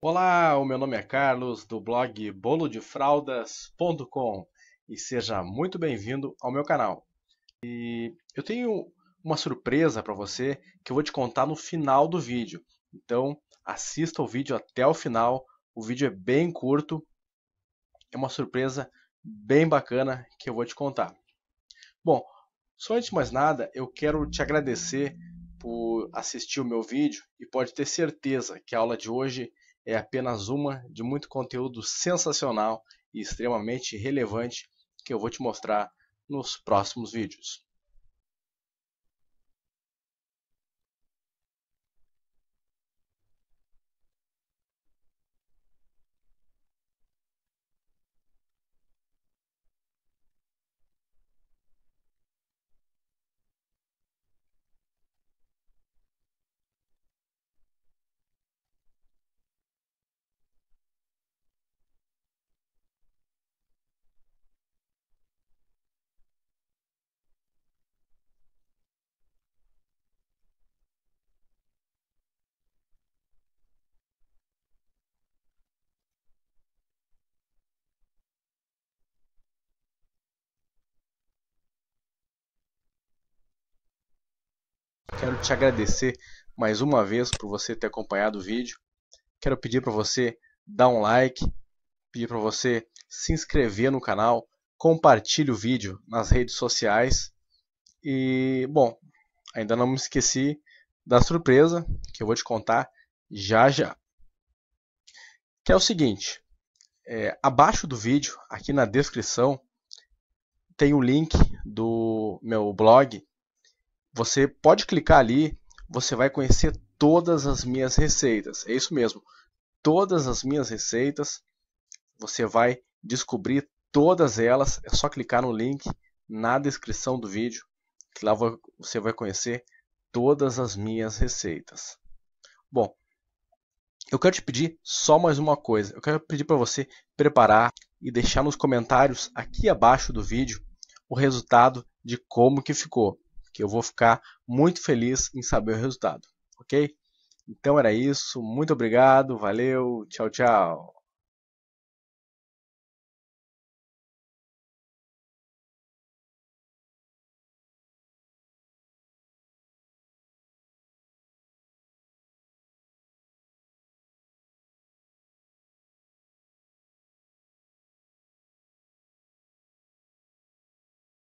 Olá, o meu nome é Carlos, do blog bolodefraldas.com e seja muito bem-vindo ao meu canal. E eu tenho uma surpresa para você que eu vou te contar no final do vídeo. Então, assista o vídeo até o final. O vídeo é bem curto. É uma surpresa bem bacana que eu vou te contar. Bom, só antes de mais nada, eu quero te agradecer por assistir o meu vídeo e pode ter certeza que a aula de hoje é apenas uma de muito conteúdo sensacional e extremamente relevante que eu vou te mostrar nos próximos vídeos. Quero te agradecer mais uma vez por você ter acompanhado o vídeo. Quero pedir para você dar um like, pedir para você se inscrever no canal, compartilhe o vídeo nas redes sociais. E, bom, ainda não me esqueci da surpresa que eu vou te contar já já. Que é o seguinte, é, abaixo do vídeo, aqui na descrição, tem o link do meu blog você pode clicar ali, você vai conhecer todas as minhas receitas. É isso mesmo. Todas as minhas receitas, você vai descobrir todas elas. É só clicar no link na descrição do vídeo, que lá você vai conhecer todas as minhas receitas. Bom, eu quero te pedir só mais uma coisa. Eu quero pedir para você preparar e deixar nos comentários aqui abaixo do vídeo o resultado de como que ficou que eu vou ficar muito feliz em saber o resultado, ok? Então era isso, muito obrigado, valeu, tchau, tchau.